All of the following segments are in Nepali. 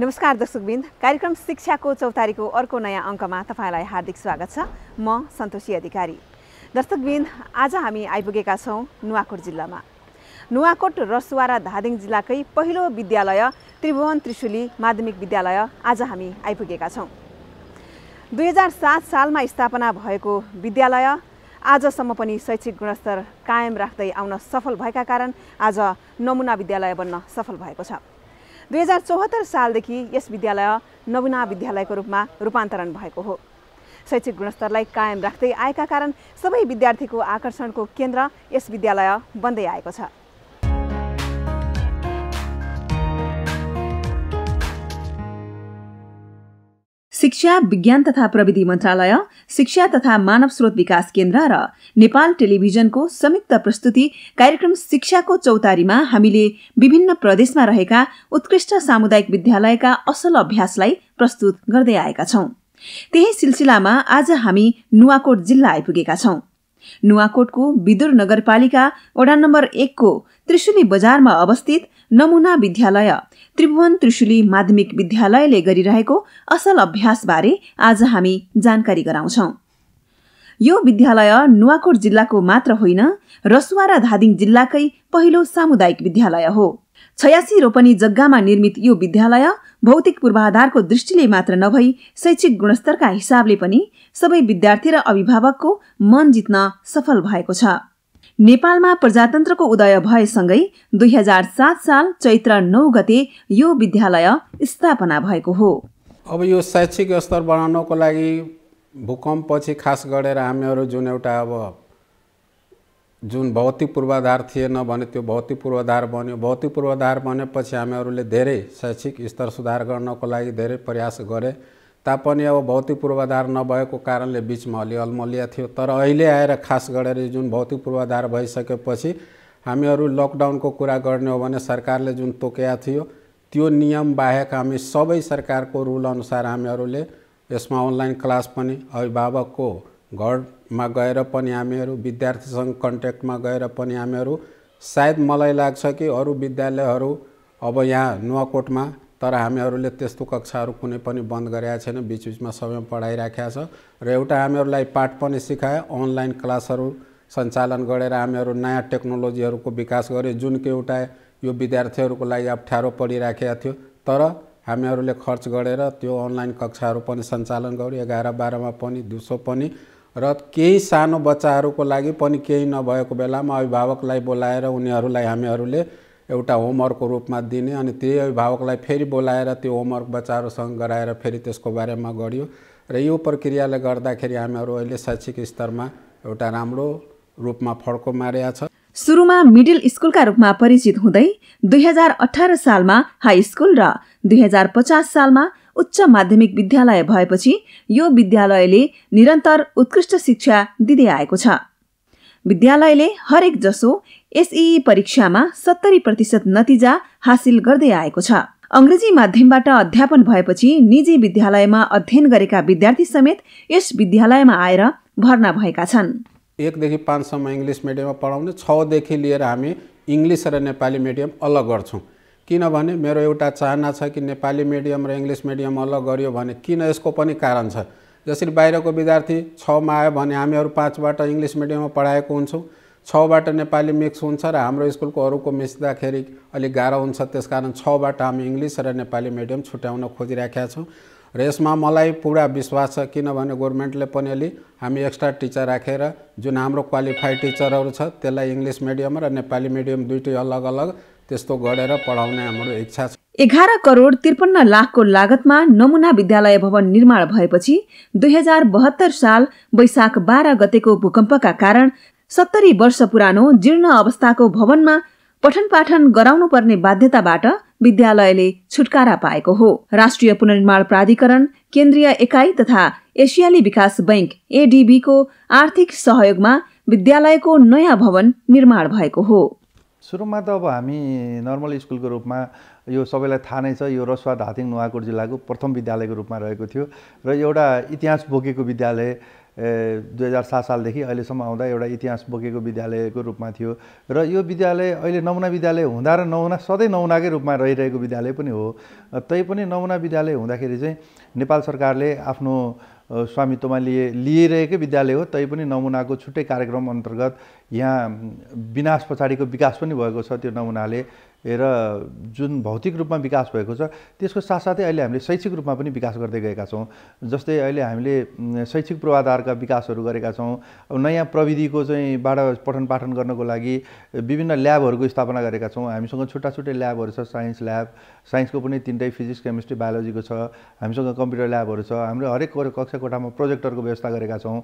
नमस्कार दर्शकबिन्द कार्यक्रम शिक्षाको चौतारीको अर्को नयाँ अङ्कमा तपाईँलाई हार्दिक स्वागत छ म सन्तोषी अधिकारी दर्शकबिन्द आज हामी आइपुगेका छौँ नुवाकोट जिल्लामा नुवाकोट रसुवा र धादिङ जिल्लाकै पहिलो विद्यालय त्रिभुवन त्रिशुली माध्यमिक विद्यालय आज हामी आइपुगेका छौँ दुई हजार सात सालमा स्थापना भएको विद्यालय आजसम्म पनि शैक्षिक गुणस्तर कायम राख्दै आउन सफल भएका कारण आज नमुना विद्यालय बन्न सफल भएको छ दुई हजार चौहत्तर सालदेखि यस विद्यालय नमुना विद्यालयको रूपमा रूपान्तरण भएको हो शैक्षिक गुणस्तरलाई कायम राख्दै आएका कारण सबै विद्यार्थीको आकर्षणको केन्द्र यस विद्यालय बन्दै आएको छ शिक्षा विज्ञान तथा प्रविधि मन्त्रालय शिक्षा तथा मानव स्रोत विकास केन्द्र र नेपाल टेलिभिजनको संयुक्त प्रस्तुति कार्यक्रम शिक्षाको चौतारीमा हामीले विभिन्न प्रदेशमा रहेका उत्कृष्ट सामुदायिक विद्यालयका असल अभ्यासलाई प्रस्तुत गर्दै आएका छौं त्यही सिलसिलामा आज हामी नुवाकोट जिल्ला आइपुगेका छौं नुवाकोटको विदुर नगरपालिका वडा नम्बर एकको त्रिशुली बजारमा अवस्थित नमुना विद्यालय त्रिभुवन त्रिशुली माध्यमिक विद्यालयले गरिरहेको असल अभ्यासबारे आज हामी जानकारी गराउँछौँ यो विद्यालय नुवाकोट जिल्लाको मात्र होइन रसुवा र धादिङ जिल्लाकै पहिलो सामुदायिक विद्यालय हो छयासी रोपनी जग्गामा निर्मित यो विद्यालय भौतिक पूर्वाधारको दृष्टिले मात्र नभई शैक्षिक गुणस्तरका हिसाबले पनि सबै विद्यार्थी र अभिभावकको मन जित्न सफल भएको छ नेपालमा प्रजातन्त्रको उदय भएसँगै दुई हजार सात साल चैत्र नौ गते यो विद्यालय स्थापना भएको हो अब यो शैक्षिक स्तर बढाउनको लागि भूकम्पपछि खास गरेर हामीहरू जुन एउटा अब जुन भौतिक पूर्वाधार थिएन भने त्यो भौतिक पूर्वाधार बन्यो भौतिक पूर्वाधार बनेपछि हामीहरूले धेरै शैक्षिक स्तर सुधार गर्नको लागि धेरै प्रयास गरे तापनि अब भौतिक पूर्वाधार नभएको कारणले बिचमा अलि अल्मलिया थियो तर अहिले आएर खास गरेर जुन भौतिक पूर्वाधार भइसकेपछि हामीहरू लकडाउनको कुरा गर्ने हो भने सरकारले जुन तोकेका थियो त्यो नियम बाहेक हामी सबै सरकारको रुल अनुसार हामीहरूले यसमा अनलाइन क्लास पनि अभिभावकको घरमा गएर पनि हामीहरू विद्यार्थीसँग कन्ट्याक्टमा गएर पनि हामीहरू सायद मलाई लाग्छ कि अरू विद्यालयहरू अब यहाँ नुवाकोटमा तर हामीहरूले त्यस्तो कक्षाहरू कुनै पनि बन्द गरेका छैन बिचबिचमा सबै पढाइराखेका छ र एउटा हामीहरूलाई पाठ पनि सिकायो अनलाइन क्लासहरू सञ्चालन गरेर हामीहरू नयाँ टेक्नोलोजीहरूको विकास गऱ्यो जुन कि एउटा यो विद्यार्थीहरूको लागि अप्ठ्यारो परिराखेका थियो तर हामीहरूले खर्च गरेर त्यो अनलाइन कक्षाहरू पनि सञ्चालन गऱ्यो एघार बाह्रमा पनि दिउँसो पनि र केही सानो बच्चाहरूको लागि पनि केही नभएको बेलामा अभिभावकलाई बोलाएर उनीहरूलाई हामीहरूले एउटा होमवर्कको रूपमा दिने अनि त्यही अभिभावकलाई फेरि बोलाएर त्यो होमवर्क बच्चाहरूसँग गराएर फेरि त्यसको बारेमा गरियो र यो प्रक्रियाले गर्दाखेरि हामीहरू अहिले शैक्षिक स्तरमा एउटा राम्रो रूपमा फड्को मारेका छ सुरुमा मिडिल स्कुलका रूपमा परिचित हुँदै दुई हजार अठार सालमा हाई स्कुल र दुई हजार पचास सालमा उच्च माध्यमिक विद्यालय भएपछि यो विद्यालयले निरन्तर उत्कृष्ट शिक्षा दिँदै आएको छ विद्यालयले हरेक जसो एसई परीक्षामा सत्तरी प्रतिशत नतिजा हासिल गर्दै आएको छ अङ्ग्रेजी माध्यमबाट अध्यापन भएपछि निजी विद्यालयमा अध्ययन गरेका विद्यार्थी समेत यस विद्यालयमा आएर भर्ना भएका छन् एकदेखि पाँचसम्म इङ्ग्लिस मिडियममा पढाउने छदेखि लिएर हामी इङ्ग्लिस र नेपाली मिडियम अलग गर्छौँ किनभने मेरो एउटा चाहना छ कि नेपाली मिडियम र इङ्ग्लिस मिडियम अलग गरियो भने किन यसको पनि कारण छ जसरी बाहिरको विद्यार्थी छमा आयो भने हामीहरू पाँचबाट इङ्ग्लिस मिडियममा पढाएको हुन्छौँ छबाट नेपाली मिक्स हुन्छ र हाम्रो स्कुलको अरूको मिस्दाखेरि अलिक गाह्रो हुन्छ त्यस कारण छबाट हामी इङ्ग्लिस र नेपाली मिडियम छुट्याउन खोजिराखेका छौँ र यसमा मलाई पुरा विश्वास छ किनभने गभर्मेन्टले पनि अलि हामी एक्स्ट्रा टिचर राखेर रा, जुन हाम्रो क्वालिफाइड टिचरहरू छ त्यसलाई इङ्ग्लिस मिडियम र नेपाली मिडियम दुइटै अलग अलग त्यस्तो गरेर पढाउने हाम्रो इच्छा छ एघार करोड त्रिपन्न लाखको लागतमा नमुना विद्यालय भवन निर्माण भएपछि दुई हजार बहत्तर साल वैशाख बाह्र गतेको भूकम्पका कारण सत्तरी वर्ष पुरानो जीर्ण अवस्थाको भवनमा पठन पाठन गराउनु पर्ने बाध्यताबाट विद्यालयले छुटकारा पाएको हो राष्ट्रिय पुनर्निर्माण प्राधिकरण केन्द्रीय एकाई तथा एसियाली विकास बैंक एडिबीको आर्थिक सहयोगमा विद्यालयको नयाँ भवन निर्माण भएको हो सुरुमा त अब हामी नर्मल स्कुलको रूपमा यो सबैलाई थाहा नै छ यो रसुवा धादिङ नुवाकोट जिल्लाको प्रथम विद्यालयको रूपमा रहेको थियो र एउटा इतिहास बोकेको विद्यालय दुई हजार सात सालदेखि अहिलेसम्म आउँदा एउटा इतिहास बोकेको विद्यालयको रूपमा थियो र यो विद्यालय अहिले नमुना विद्यालय हुँदा र नहुना सधैँ नमुनाकै रूपमा रहिरहेको विद्यालय पनि हो तैपनि नमुना विद्यालय हुँदाखेरि चाहिँ नेपाल सरकारले आफ्नो स्वामित्वमा लिए लिइरहेकै विद्यालय हो तैपनि नमुनाको छुट्टै कार्यक्रम अन्तर्गत यहाँ विनाश पछाडिको विकास पनि भएको छ त्यो नमुनाले र जुन भौतिक रूपमा विकास भएको छ त्यसको साथसाथै अहिले हामीले शैक्षिक रूपमा पनि विकास गर्दै गएका छौँ जस्तै अहिले हामीले शैक्षिक पूर्वाधारका विकासहरू गरेका छौँ अब नयाँ प्रविधिको चाहिँ बाट पठन पाठन गर्नको लागि विभिन्न ल्याबहरूको स्थापना गरेका छौँ हामीसँग छुट्टा छुट्टै ल्याबहरू छ साइन्स ल्याब साइन्सको पनि तिनटै फिजिक्स केमिस्ट्री बायोलोजीको छ हामीसँग कम्प्युटर ल्याबहरू छ हाम्रो हरेक कक्षा कोठामा प्रोजेक्टरको व्यवस्था गरेका छौँ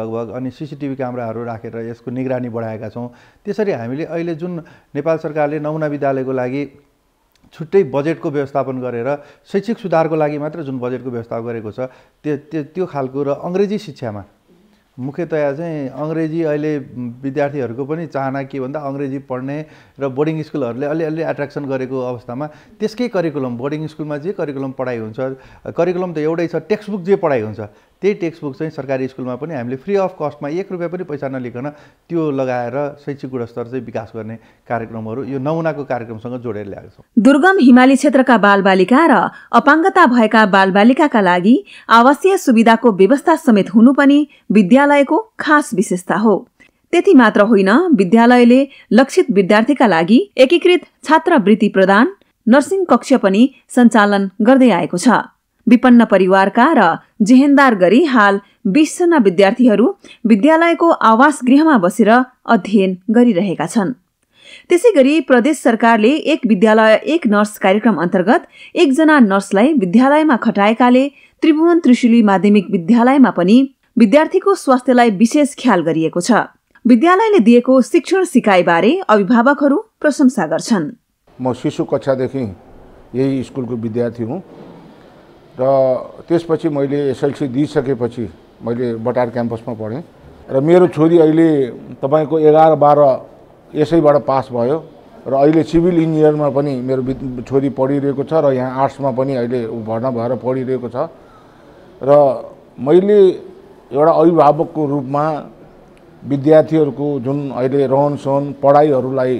लगभग अनि सिसिटिभी क्यामेराहरू राखेर यसको निगरानी बढाएका छौँ त्यसरी हामीले अहिले जुन नेपाल सरकारले नमुना विद्या विद्यालयको लागि छुट्टै बजेटको व्यवस्थापन गरेर शैक्षिक सुधारको लागि मात्र जुन बजेटको व्यवस्था गरेको छ त्यो त्यो खालको र अङ्ग्रेजी शिक्षामा मुख्यतया चाहिँ अङ्ग्रेजी अहिले विद्यार्थीहरूको पनि चाहना के भन्दा अङ्ग्रेजी पढ्ने र बोर्डिङ स्कुलहरूले अलिअलि एट्र्याक्सन गरेको अवस्थामा त्यसकै करिकुलम बोर्डिङ स्कुलमा जे करिकुलम पढाइ हुन्छ करिकुलम त एउटै छ टेक्स्टबुक जे पढाइ हुन्छ त्यही टेक्स्ट बुक चाहिँ सरकारी स्कुलमा पनि हामीले फ्री अफ कस्टमा एक रुपियाँ पनि पैसा नलिकन त्यो लगाएर शैक्षिक गुणस्तर चाहिँ विकास गर्ने कार्यक्रमहरू यो नमुनाको कार्यक्रमसँग जोडेर ल्याएको छौँ दुर्गम हिमाली क्षेत्रका बालबालिका र अपाङ्गता भएका बालबालिकाका लागि आवासीय सुविधाको व्यवस्था समेत हुनु पनि विद्यालयको खास विशेषता हो त्यति मात्र होइन विद्यालयले लक्षित विद्यार्थीका लागि एकीकृत छात्रवृत्ति प्रदान नर्सिङ कक्ष पनि सञ्चालन गर्दै आएको छ विपन्न परिवारका र जेहेन्दार गरी हाल बिसजना विद्यार्थीहरू विद्यालयको आवास गृहमा बसेर अध्ययन गरिरहेका छन् त्यसै गरी प्रदेश सरकारले एक विद्यालय एक नर्स कार्यक्रम अन्तर्गत एकजना नर्सलाई विद्यालयमा खटाएकाले त्रिभुवन त्रिशुली माध्यमिक विद्यालयमा पनि विद्यार्थीको स्वास्थ्यलाई विशेष ख्याल गरिएको छ विद्यालयले दिएको शिक्षण सिकाइबारे अभिभावकहरू प्रशंसा गर्छन् म शिशु कक्षादेखि यही स्कुलको विद्यार्थी हुँ र त्यसपछि मैले एसएलसी दिइसकेपछि मैले बटार क्याम्पसमा पढेँ र मेरो छोरी अहिले तपाईँको एघार बाह्र यसैबाट पास भयो र अहिले सिभिल इन्जिनियरमा पनि मेरो छोरी पढिरहेको छ र यहाँ आर्ट्समा पनि अहिले भर्ना भएर पढिरहेको छ र मैले एउटा अभिभावकको रूपमा विद्यार्थीहरूको जुन अहिले रहन सहन पढाइहरूलाई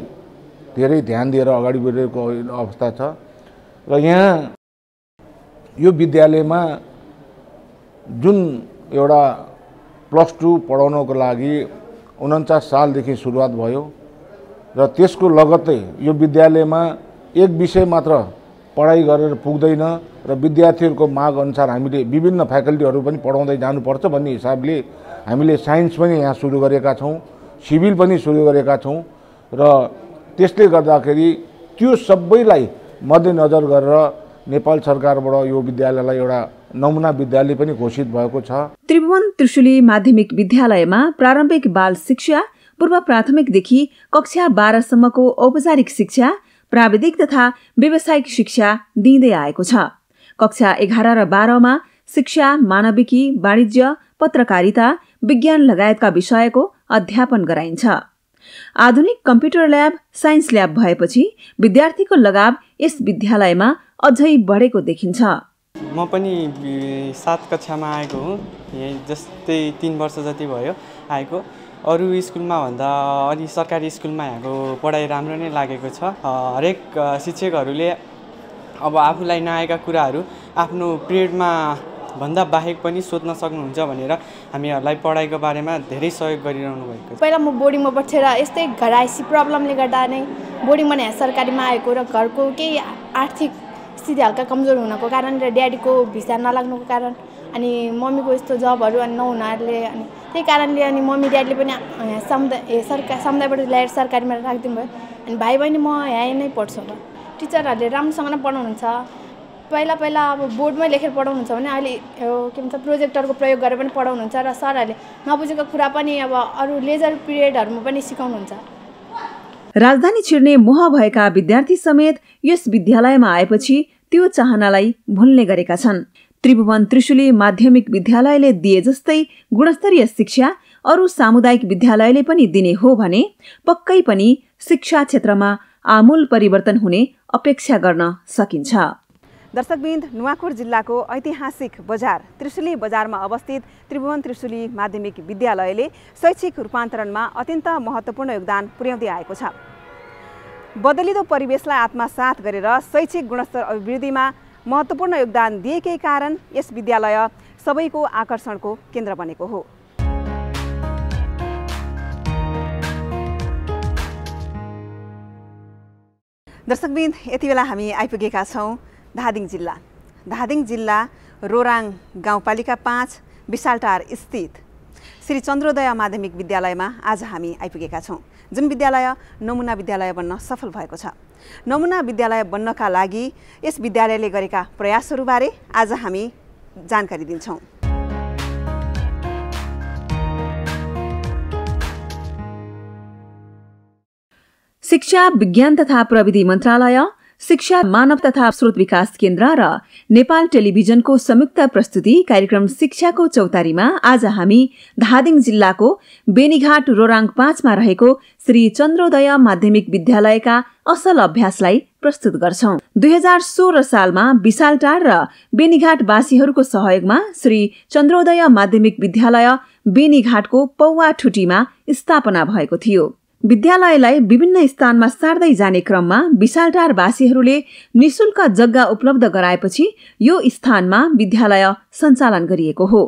धेरै ध्यान दिएर अगाडि बढिरहेको अवस्था छ र यहाँ यो विद्यालयमा जुन एउटा प्लस टू पढाउनको लागि उन्चास सालदेखि सुरुवात भयो र त्यसको लगत्तै यो विद्यालयमा एक विषय मात्र पढाइ गरेर पुग्दैन र विद्यार्थीहरूको माग अनुसार हामीले विभिन्न फ्याकल्टीहरू पनि पढाउँदै जानुपर्छ भन्ने हिसाबले हामीले साइन्स पनि यहाँ सुरु गरेका छौँ सिभिल पनि सुरु गरेका छौँ र त्यसले गर्दाखेरि त्यो सबैलाई मध्यनजर गरेर नेपाल सरकारबाट यो विद्यालयलाई एउटा नमुना विद्यालय पनि घोषित भएको छ त्रिभुवन त्रिशुली माध्यमिक विद्यालयमा प्रारम्भिक बाल शिक्षा पूर्व प्राथमिकदेखि कक्षा बाह्रसम्मको औपचारिक शिक्षा प्राविधिक तथा व्यावसायिक शिक्षा दिइँदै आएको छ कक्षा एघार र बाह्रमा शिक्षा मानविकी वाणिज्य पत्रकारिता विज्ञान लगायतका विषयको अध्यापन गराइन्छ आधुनिक कम्प्युटर ल्याब साइन्स ल्याब भएपछि विद्यार्थीको लगाव यस विद्यालयमा अझै बढेको देखिन्छ म पनि सात कक्षामा आएको हुँ यहीँ जस्तै तिन वर्ष जति भयो आएको अरू स्कुलमा भन्दा अलि सरकारी स्कुलमा यहाँको पढाइ राम्रो नै लागेको छ हरेक शिक्षकहरूले अब आफूलाई नआएका कुराहरू आफ्नो पिरियडमा भन्दा बाहेक पनि सोध्न सक्नुहुन्छ भनेर हामीहरूलाई पढाइको बारेमा धेरै सहयोग गरिरहनु भएको छ पहिला म बोर्डिङमा बसेर यस्तै घरायसी प्रब्लमले गर्दा नै बोर्डिङमा नै सरकारीमा आएको र घरको केही आर्थिक स्थिति हल्का कमजोर हुनको कारण र ड्याडीको भिसा नलाग्नुको कारण अनि मम्मीको यस्तो जबहरू अनि नहुनाले अनि त्यही कारणले अनि मम्मी ड्याडीले पनि समुदाय सरकार समुदायबाट ल्याएर सरकारीमा राखिदिनु भयो अनि भाइ बहिनी म यहाँ नै पढ्छु अब टिचरहरूले राम्रोसँग नै पढाउनुहुन्छ पहिला पहिला अब बोर्डमै लेखेर पढाउनुहुन्छ भने अहिले यो के भन्छ प्रोजेक्टरको प्रयोग गरेर पनि पढाउनुहुन्छ र सरहरूले नबुझेको कुरा पनि अब अरू लेजर पिरियडहरूमा पनि सिकाउनुहुन्छ राजधानी छिर्ने मोह भएका विद्यार्थी समेत यस विद्यालयमा आएपछि त्यो चाहनालाई भुल्ने गरेका छन् त्रिभुवन त्रिशुली माध्यमिक विद्यालयले दिए जस्तै गुणस्तरीय शिक्षा अरू सामुदायिक विद्यालयले पनि दिने हो भने पक्कै पनि शिक्षा क्षेत्रमा आमूल परिवर्तन हुने अपेक्षा गर्न सकिन्छ दर्शकविन्द नुवाकोट जिल्लाको ऐतिहासिक बजार त्रिशुली बजारमा अवस्थित त्रिभुवन त्रिशुली माध्यमिक विद्यालयले शैक्षिक रूपान्तरणमा अत्यन्त महत्त्वपूर्ण योगदान पुर्याउँदै आएको छ बदलिदो परिवेशलाई आत्मसात गरेर शैक्षिक गुणस्तर अभिवृद्धिमा महत्त्वपूर्ण योगदान दिएकै कारण यस विद्यालय सबैको आकर्षणको केन्द्र बनेको हो दर्शकबिन यति बेला हामी आइपुगेका छौँ धादिङ जिल्ला धादिङ जिल्ला रोराङ गाउँपालिका पाँच विशालटार स्थित श्री चन्द्रोदय माध्यमिक विद्यालयमा आज हामी आइपुगेका छौँ जुन विद्यालय नमुना विद्यालय बन्न सफल भएको छ नमुना विद्यालय बन्नका लागि यस विद्यालयले गरेका प्रयासहरूबारे आज हामी जानकारी दिन्छौँ शिक्षा विज्ञान तथा प्रविधि मन्त्रालय शिक्षा मानव तथा स्रोत विकास केन्द्र र नेपाल टेलिभिजनको संयुक्त प्रस्तुति कार्यक्रम शिक्षाको चौतारीमा आज हामी धादिङ जिल्लाको बेनीघाट रोराङ पाँचमा रहेको श्री चन्द्रोदय माध्यमिक विद्यालयका असल अभ्यासलाई प्रस्तुत गर्छौं दुई हजार सोह्र सालमा विशालटार र बेनीघाटवासीहरूको सहयोगमा श्री चन्द्रोदय माध्यमिक विद्यालय बेनीघाटको पौवा ठुटीमा स्थापना भएको थियो विद्यालयलाई विभिन्न स्थानमा सार्दै जाने क्रममा विशालटारवासीहरूले निशुल्क जग्गा उपलब्ध गराएपछि यो स्थानमा विद्यालय सञ्चालन गरिएको हो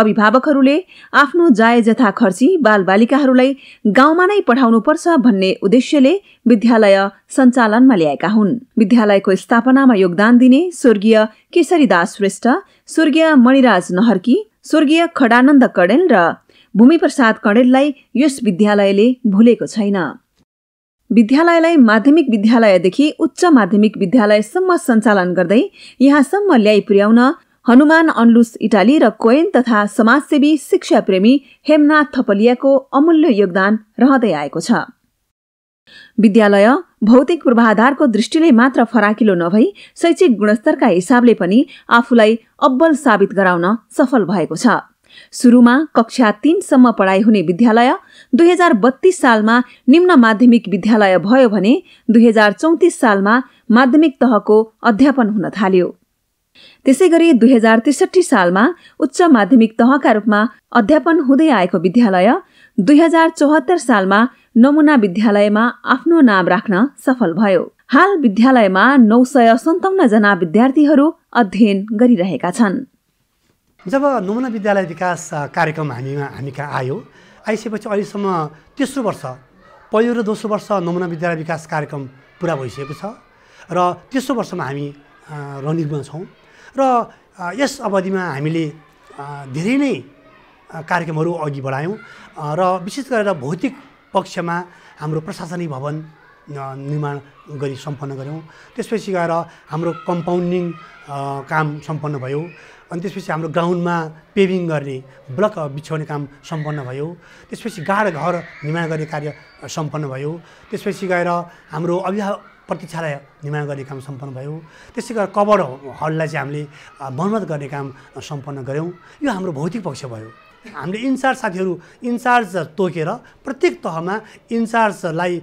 अभिभावकहरूले आफ्नो जाय जथा खर्ची बालबालिकाहरूलाई गाउँमा नै पढाउनुपर्छ भन्ने उद्देश्यले विद्यालय सञ्चालनमा ल्याएका हुन् विद्यालयको स्थापनामा योगदान दिने स्वर्गीय केशरीदास श्रेष्ठ स्वर्गीय मणिराज नहर्की स्वर्गीय खडानन्द कडेल र भूमिप्रसाद कणेललाई यस विद्यालयले भुलेको छैन विद्यालयलाई माध्यमिक विद्यालयदेखि उच्च माध्यमिक विद्यालयसम्म सञ्चालन गर्दै यहाँसम्म ल्याइ पुर्याउन हनुमान अन्लुस इटाली र कोयन तथा समाजसेवी शिक्षाप्रेमी हेमनाथ थपलियाको अमूल्य योगदान रहँदै आएको छ विद्यालय भौतिक पूर्वाधारको दृष्टिले मात्र फराकिलो नभई शैक्षिक गुणस्तरका हिसाबले पनि आफूलाई अब्बल साबित गराउन सफल भएको छ सुरुमा कक्षा तिनसम्म पढाइ हुने विद्यालय दुई हजार बत्तीस सालमा निम्न माध्यमिक विद्यालय भयो भने दुई हजार चौतिस सालमा माध्यमिक तहको अध्यापन हुन थाल्यो त्यसै गरी दुई हजार त्रिसठी सालमा उच्च माध्यमिक तहका रूपमा अध्यापन हुँदै आएको विद्यालय दुई हजार चौहत्तर सालमा नमुना विद्यालयमा आफ्नो नाम राख्न सफल भयो हाल विद्यालयमा नौ सय सन्ताउन्न जना विद्यार्थीहरू अध्ययन गरिरहेका छन् जब नमुना विद्यालय विकास कार्यक्रम हामीमा हामी कहाँ आयो आइसकेपछि अहिलेसम्म तेस्रो वर्ष पहिलो र दोस्रो वर्ष नमुना विद्यालय विकास कार्यक्रम पुरा भइसकेको छ र तेस्रो वर्षमा हामी रनिङमा छौँ र यस अवधिमा हामीले धेरै नै कार्यक्रमहरू अघि बढायौँ र विशेष गरेर भौतिक पक्षमा हाम्रो प्रशासनिक भवन निर्माण गरी सम्पन्न गऱ्यौँ त्यसपछि गएर हाम्रो कम्पाउन्डिङ काम सम्पन्न भयो अनि त्यसपछि हाम्रो ग्राउन्डमा पेभिङ गर्ने ब्लक बिछाउने काम सम्पन्न भयो त्यसपछि गाड घर निर्माण गर्ने कार्य सम्पन्न भयो त्यसपछि गएर हाम्रो अभिभावक प्रतीक्षालय निर्माण गर्ने काम सम्पन्न भयो त्यसै गरेर कभर हललाई चाहिँ हामीले मर्मत गर्ने काम सम्पन्न गऱ्यौँ यो हाम्रो भौतिक पक्ष भयो हामीले इन्चार्ज साथीहरू इन्चार्ज तोकेर प्रत्येक तहमा इन्चार्जलाई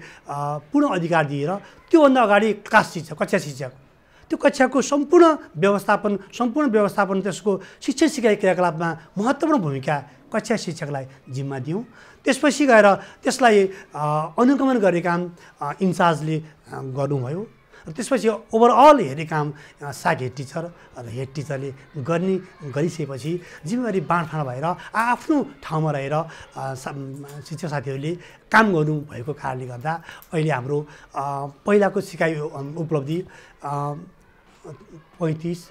पूर्ण अधिकार दिएर त्योभन्दा अगाडि क्लास शिक्षक कक्षा शिक्षक त्यो कक्षाको सम्पूर्ण व्यवस्थापन सम्पूर्ण व्यवस्थापन त्यसको शिक्षण सिकाइ क्रियाकलापमा महत्त्वपूर्ण भूमिका कक्षा शिक्षकलाई जिम्मा दिउँ त्यसपछि गएर त्यसलाई अनुगमन गर्ने काम इन्चार्जले गर्नुभयो र त्यसपछि ओभरअल हेर्ने काम साग हेड टिचर र हेड टिचरले गर्ने गरिसकेपछि जिम्मेवारी बाँडफाँड भएर आफ्नो ठाउँमा रहेर शिक्षक साथीहरूले काम गर्नुभएको कारणले गर्दा अहिले हाम्रो पहिलाको सिकाइ उपलब्धि पैँतिस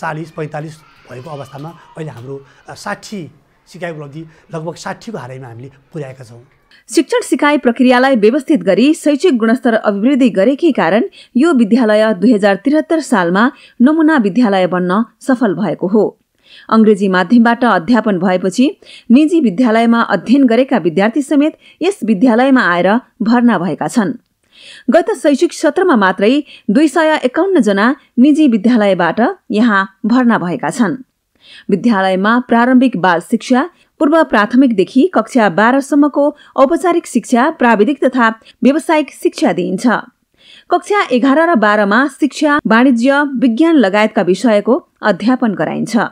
चालिस पैँतालिस भएको अवस्थामा अहिले हाम्रो साठी सिकाइ उपलब्धि लगभग साठीको हारैमा हामीले पुर्याएका छौँ शिक्षण सिकाइ प्रक्रियालाई व्यवस्थित गरी शैक्षिक गुणस्तर अभिवृद्धि गरेकै कारण यो विद्यालय दुई हजार त्रिहत्तर सालमा नमुना विद्यालय बन्न सफल भएको हो अङ्ग्रेजी माध्यमबाट अध्यापन भएपछि निजी विद्यालयमा अध्ययन गरेका विद्यार्थी समेत यस विद्यालयमा आएर भर्ना भएका छन् गत शैक्षिक सत्रमा मात्रै दुई सय एकाउन्नजना निजी विद्यालयबाट यहाँ भर्ना भएका छन् विद्यालयमा प्रारम्भिक बाल शिक्षा पूर्व प्राथमिकदेखि कक्षा बाह्रसम्मको औपचारिक शिक्षा प्राविधिक तथा व्यावसायिक शिक्षा दिइन्छ कक्षा एघार र बाह्रमा शिक्षा वाणिज्य विज्ञान लगायतका विषयको अध्यापन गराइन्छ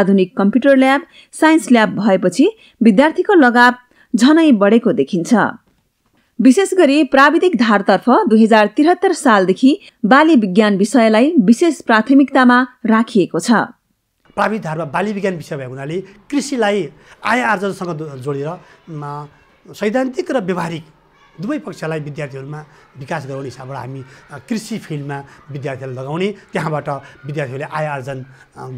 आधुनिक कम्प्युटर ल्याब साइन्स ल्याब भएपछि विद्यार्थीको लगाव झनै बढेको देखिन्छ विशेष गरी प्राविधिक धारतर्फ दुई हजार त्रिहत्तर सालदेखि बाली विज्ञान विषयलाई विशेष प्राथमिकतामा राखिएको छ प्राविधिक धारमा बाली विज्ञान विषय भएको हुनाले कृषिलाई आय आर्जनसँग जोडेर सैद्धान्तिक र व्यवहारिक दुवै पक्षलाई विद्यार्थीहरूमा विकास गराउने हिसाबबाट हामी कृषि फिल्डमा विद्यार्थीहरूलाई लगाउने त्यहाँबाट विद्यार्थीहरूले आय आर्जन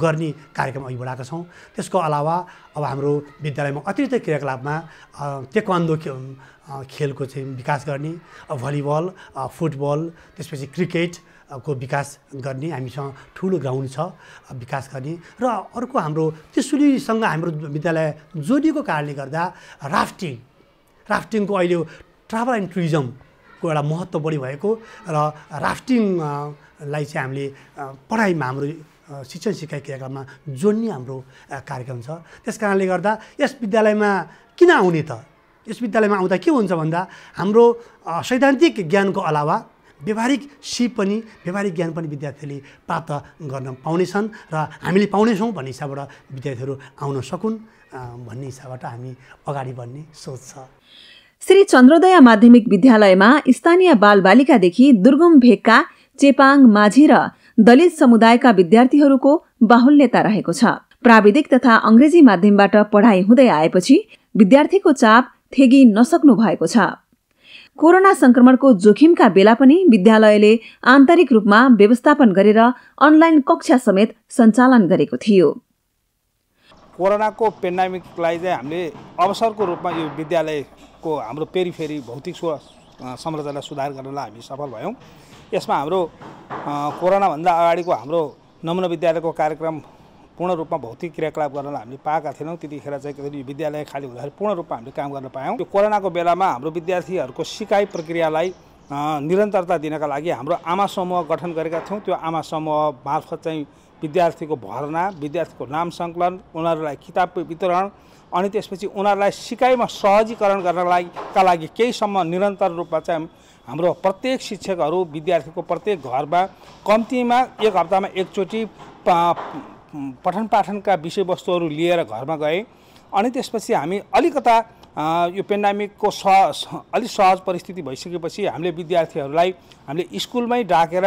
गर्ने कार्यक्रम अघि बढाएका छौँ त्यसको अलावा अब हाम्रो विद्यालयमा अतिरिक्त क्रियाकलापमा टेक्वान्दो खेलको चाहिँ विकास गर्ने भलिबल फुटबल त्यसपछि क्रिकेट को विकास गर्ने हामीसँग ठुलो ग्राउन्ड छ विकास गर्ने र अर्को हाम्रो त्रिशुलीसँग हाम्रो विद्यालय जोडिएको कारणले गर्दा राफ्टिङ राफ्टिङको अहिले ट्राभल एन्ड टुरिज्मको एउटा महत्त्व बढी भएको र राफ्टिङलाई चाहिँ हामीले पढाइमा हाम्रो शिक्षण सिकाइ क्रियाकलापमा जोड्ने हाम्रो कार्यक्रम छ त्यस कारणले गर्दा यस विद्यालयमा किन आउने त यस विद्यालयमा आउँदा के हुन्छ भन्दा हाम्रो सैद्धान्तिक ज्ञानको अलावा व्यवहारिक सिप पनि व्यवहारिक ज्ञान पनि विद्यार्थीले प्राप्त गर्न पाउनेछन् र हामीले पाउनेछौँ भन्ने हिसाबबाट विद्यार्थीहरू आउन सकुन् भन्ने हिसाबबाट हामी अगाडि बढ्ने सोच छ श्री चन्द्रोदय माध्यमिक विद्यालयमा स्थानीय बालबालिकादेखि दुर्गम भेगका चेपाङ माझी र दलित समुदायका विद्यार्थीहरूको बाहुल्यता रहेको छ प्राविधिक तथा अङ्ग्रेजी माध्यमबाट पढाइ हुँदै आएपछि विद्यार्थीको चाप थेगी नसक्नु भएको छ कोरोना संक्रमणको जोखिमका बेला पनि विद्यालयले आन्तरिक रूपमा व्यवस्थापन गरेर अनलाइन कक्षा समेत सञ्चालन गरेको थियो कोरोनाको पेन्डामिकलाई चाहिँ हामीले अवसरको रूपमा यो विद्यालयको हाम्रो पेरिफेरी भौतिक स्व संरचना सुधार गर्नलाई हामी सफल भयौँ यसमा हाम्रो कोरोनाभन्दा अगाडिको हाम्रो नमुना विद्यालयको कार्यक्रम पूर्ण रूपमा भौतिक क्रियाकलाप गर्नलाई हामीले पाएका थिएनौँ त्यतिखेर चाहिँ विद्यालय खाली हुँदाखेरि पूर्ण रूपमा हामीले काम गर्न पायौँ यो कोरोनाको बेलामा हाम्रो विद्यार्थीहरूको सिकाइ प्रक्रियालाई निरन्तरता दिनका लागि हाम्रो आमा समूह गठन गरेका थियौँ त्यो आमा समूह मार्फत चाहिँ विद्यार्थीको भर्ना विद्यार्थीको नाम सङ्कलन उनीहरूलाई किताब वितरण अनि त्यसपछि उनीहरूलाई सिकाइमा सहजीकरण गर्नलाई का लागि केहीसम्म निरन्तर रूपमा चाहिँ हाम्रो प्रत्येक शिक्षकहरू विद्यार्थीको प्रत्येक घरमा कम्तीमा एक हप्तामा एकचोटि पठन पाठनका विषयवस्तुहरू लिएर घरमा गएँ अनि त्यसपछि हामी अलिकता यो पेन्डामिकको सह अलिक सहज परिस्थिति भइसकेपछि हामीले विद्यार्थीहरूलाई हामीले स्कुलमै डाकेर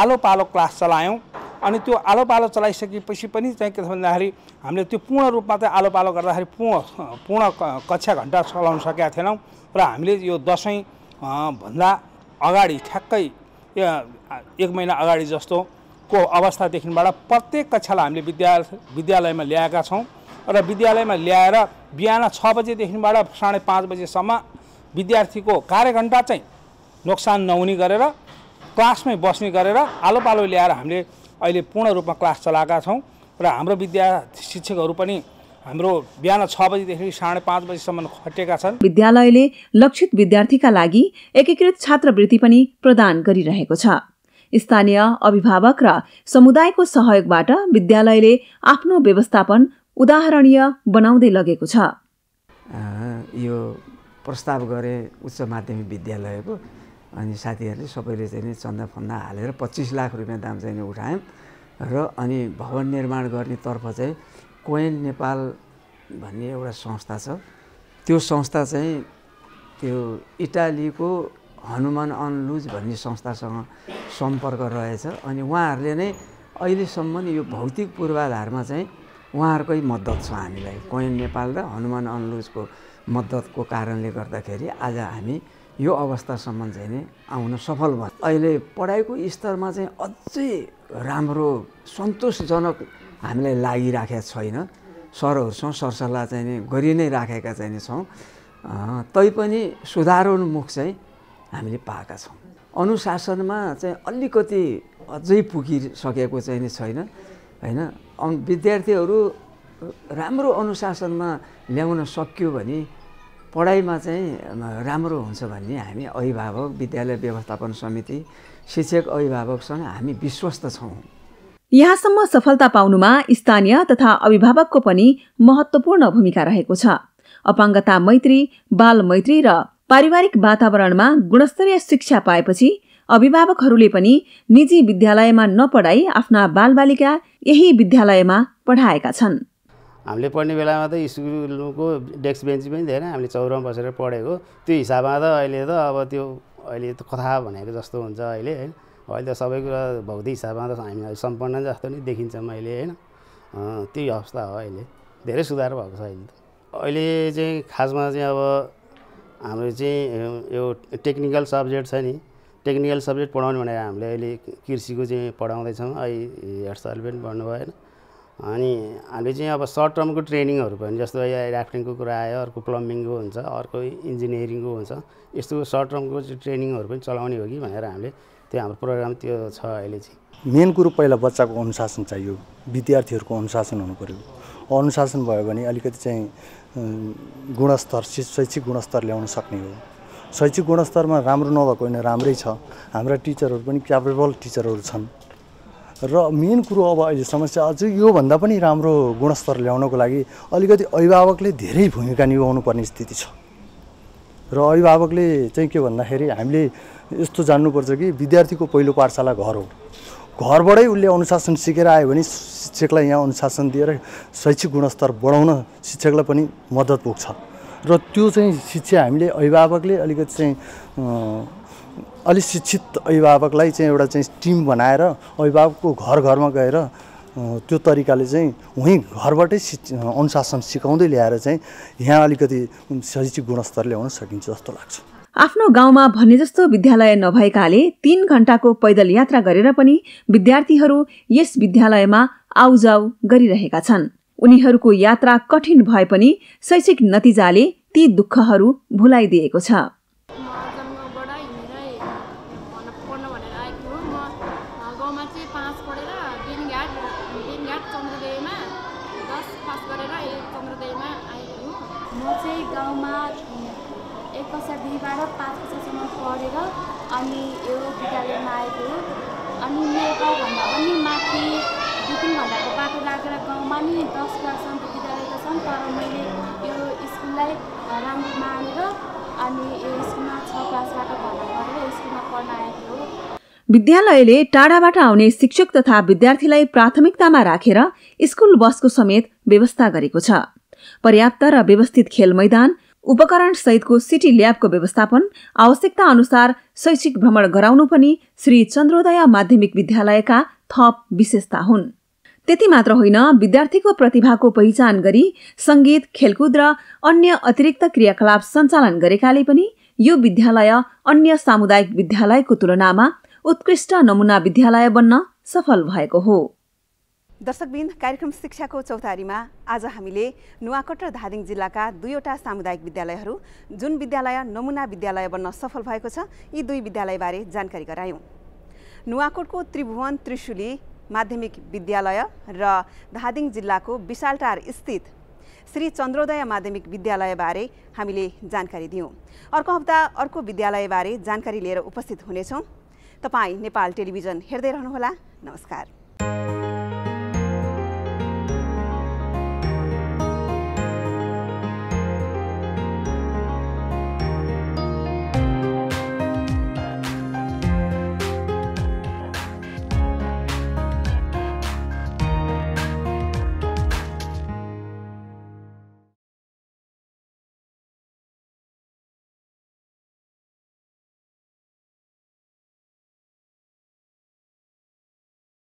आलो पालो क्लास चलायौँ अनि त्यो आलो पालो चलाइसकेपछि पनि चाहिँ के छ भन्दाखेरि हामीले त्यो पूर्ण रूपमा चाहिँ आलो पालो गर्दाखेरि पूर्ण पूर्ण कक्षा घन्टा चलाउन सकेका थिएनौँ र हामीले यो दसैँ भन्दा अगाडि ठ्याक्कै एक महिना अगाडि जस्तो को अवस्थादेखिबाट प्रत्येक कक्षालाई हामीले विद्या विद्यालयमा ल्याएका छौँ र विद्यालयमा ल्याएर बिहान छ बजेदेखिबाट साढे पाँच बजेसम्म विद्यार्थीको घण्टा चाहिँ नोक्सान नहुने गरेर क्लासमै बस्ने गरेर आलो पालो ल्याएर हामीले अहिले पूर्ण रूपमा क्लास चलाएका छौँ र हाम्रो विद्या शिक्षकहरू पनि हाम्रो बिहान छ बजीदेखि साढे पाँच बजीसम्म खटेका छन् विद्यालयले लक्षित विद्यार्थीका लागि एकीकृत छात्रवृत्ति पनि प्रदान गरिरहेको छ स्थानीय अभिभावक र समुदायको सहयोगबाट विद्यालयले आफ्नो व्यवस्थापन उदाहरणीय बनाउँदै लगेको छ यो प्रस्ताव गरे उच्च माध्यमिक विद्यालयको अनि साथीहरूले सबैले चाहिँ चन्दा फन्दा हालेर पच्चिस लाख रुपियाँ दाम चाहिँ उठायौँ र अनि भवन निर्माण गर्नेतर्फ चाहिँ कोइन नेपाल भन्ने एउटा संस्था छ त्यो संस्था चाहिँ त्यो इटालीको हनुमान अनलुज भन्ने संस्थासँग सम्पर्क रहेछ अनि उहाँहरूले नै अहिलेसम्म यो भौतिक पूर्वाधारमा चाहिँ उहाँहरूकै मद्दत छ हामीलाई कोइन नेपाल र हनुमान अनलुजको मद्दतको कारणले गर्दाखेरि आज हामी यो अवस्थासम्म चाहिँ नै आउन सफल भयो अहिले पढाइको स्तरमा चाहिँ अझै राम्रो सन्तोषजनक हामीलाई लागिराखेको छैन सरहरूसँग सरसल्लाह चाहिँ गरि नै राखेका चाहिँ छौँ तैपनि सुधारोन्मुख चाहिँ हामीले पाएका छौँ अनुशासनमा चाहिँ अलिकति अझै पुगिसकेको चाहिँ छैन होइन विद्यार्थीहरू राम्रो अनुशासनमा ल्याउन सक्यो भने पढाइमा चाहिँ राम्रो हुन्छ भन्ने हामी अभिभावक विद्यालय व्यवस्थापन समिति शिक्षक अभिभावकसँग हामी विश्वस्त छौँ यहाँसम्म सफलता पाउनुमा स्थानीय तथा अभिभावकको पनि महत्त्वपूर्ण भूमिका रहेको छ अपाङ्गता मैत्री बाल मैत्री र पारिवारिक वातावरणमा गुणस्तरीय शिक्षा पाएपछि अभिभावकहरूले पनि निजी विद्यालयमा नपढाई आफ्ना बालबालिका यही विद्यालयमा पढाएका छन् हामीले पढ्ने बेलामा त स्कुलको डेस्क बेन्च पनि थिएन हामीले चौरमा बसेर पढेको त्यो हिसाबमा त अहिले त अब त्यो अहिले त कथा भनेको जस्तो हुन्छ अहिले होइन अहिले त सबै कुरा भौतिक हिसाबमा त हामी सम्पन्न जस्तो नै देखिन्छौँ अहिले होइन त्यही अवस्था हो अहिले धेरै सुधार भएको छ अहिले त अहिले चाहिँ खासमा चाहिँ अब हाम्रो चाहिँ यो टेक्निकल सब्जेक्ट छ नि टेक्निकल सब्जेक्ट पढाउने भनेर हामीले अहिले कृषिको चाहिँ पढाउँदैछौँ अहिले हेड सर पनि भन्नुभयो होइन अनि हामीले चाहिँ अब सर्ट टर्मको ट्रेनिङहरू पनि भने जस्तो राफ्टिङको कुरा आयो अर्को प्लम्बिङको हुन्छ अर्को इन्जिनियरिङको हुन्छ यस्तो सर्ट टर्मको चाहिँ ट्रेनिङहरू पनि चलाउने हो कि भनेर हामीले त्यो हाम्रो प्रोग्राम त्यो छ अहिले चाहिँ मेन कुरो पहिला बच्चाको अनुशासन चाहियो विद्यार्थीहरूको अनुशासन हुनु पऱ्यो अनुशासन भयो भने अलिकति चाहिँ गुणस्तर शैक्षिक गुणस्तर ल्याउन सक्ने हो शैक्षिक गुणस्तरमा राम्रो नभएको होइन राम्रै छ हाम्रा टिचरहरू पनि क्यापेबल टिचरहरू छन् र मेन कुरो अब अहिले समस्या अझै योभन्दा पनि राम्रो गुणस्तर ल्याउनको लागि अलिकति अभिभावकले धेरै भूमिका निभाउनु पर्ने स्थिति छ र अभिभावकले चाहिँ के भन्दाखेरि हामीले यस्तो जान्नुपर्छ कि विद्यार्थीको पहिलो पाठशाला घर हो घरबाटै उसले अनुशासन सिकेर आयो भने शिक्षकलाई यहाँ अनुशासन दिएर शैक्षिक गुणस्तर बढाउन शिक्षकलाई पनि मद्दत पुग्छ र त्यो चाहिँ शिक्षा हामीले अभिभावकले अलिकति चाहिँ अलिक शिक्षित अभिभावकलाई चाहिँ एउटा चाहिँ टिम बनाएर अभिभावकको घर घरमा गएर त्यो तरिकाले चाहिँ उहीँ घरबाटै शिक्ष अनुशासन सिकाउँदै ल्याएर चाहिँ यहाँ अलिकति शैक्षिक गुणस्तर ल्याउन सकिन्छ जस्तो लाग्छ आफ्नो गाउँमा भने जस्तो विद्यालय नभएकाले तीन घण्टाको पैदल यात्रा गरेर पनि विद्यार्थीहरू यस विद्यालयमा आउजाउ गरिरहेका छन् उनीहरूको यात्रा कठिन भए पनि शैक्षिक नतिजाले ती दुःखहरू भुलाइदिएको छ अनि विद्यालयले टाढाबाट आउने शिक्षक तथा विद्यार्थीलाई प्राथमिकतामा राखेर स्कुल बसको समेत व्यवस्था गरेको छ पर्याप्त र व्यवस्थित खेल मैदान उपकरण सहितको सिटी ल्याबको व्यवस्थापन आवश्यकता अनुसार शैक्षिक भ्रमण गराउनु पनि श्री चन्द्रोदय माध्यमिक विद्यालयका थप विशेषता हुन् त्यति मात्र होइन विद्यार्थीको प्रतिभाको पहिचान गरी सङ्गीत खेलकुद र अन्य अतिरिक्त क्रियाकलाप सञ्चालन गरेकाले पनि यो विद्यालय अन्य सामुदायिक विद्यालयको तुलनामा उत्कृष्ट नमुना विद्यालय बन्न सफल भएको हो दर्शकबिन कार्यक्रम शिक्षाको चौतारीमा आज हामीले नुवाकोट र धादिङ जिल्लाका दुईवटा सामुदायिक विद्यालयहरू जुन विद्यालय नमुना विद्यालय बन्न सफल भएको छ यी दुई विद्यालयबारे जानकारी गरायौँ नुवाकोटको त्रिभुवन त्रिशुली माध्यमिक विद्यालय र धादिङ जिल्लाको विशालटार स्थित श्री चन्द्रोदय माध्यमिक विद्यालयबारे हामीले जानकारी दियौँ अर्को हप्ता अर्को विद्यालयबारे जानकारी लिएर उपस्थित हुनेछौँ तपाईँ नेपाल टेलिभिजन हेर्दै रहनुहोला नमस्कार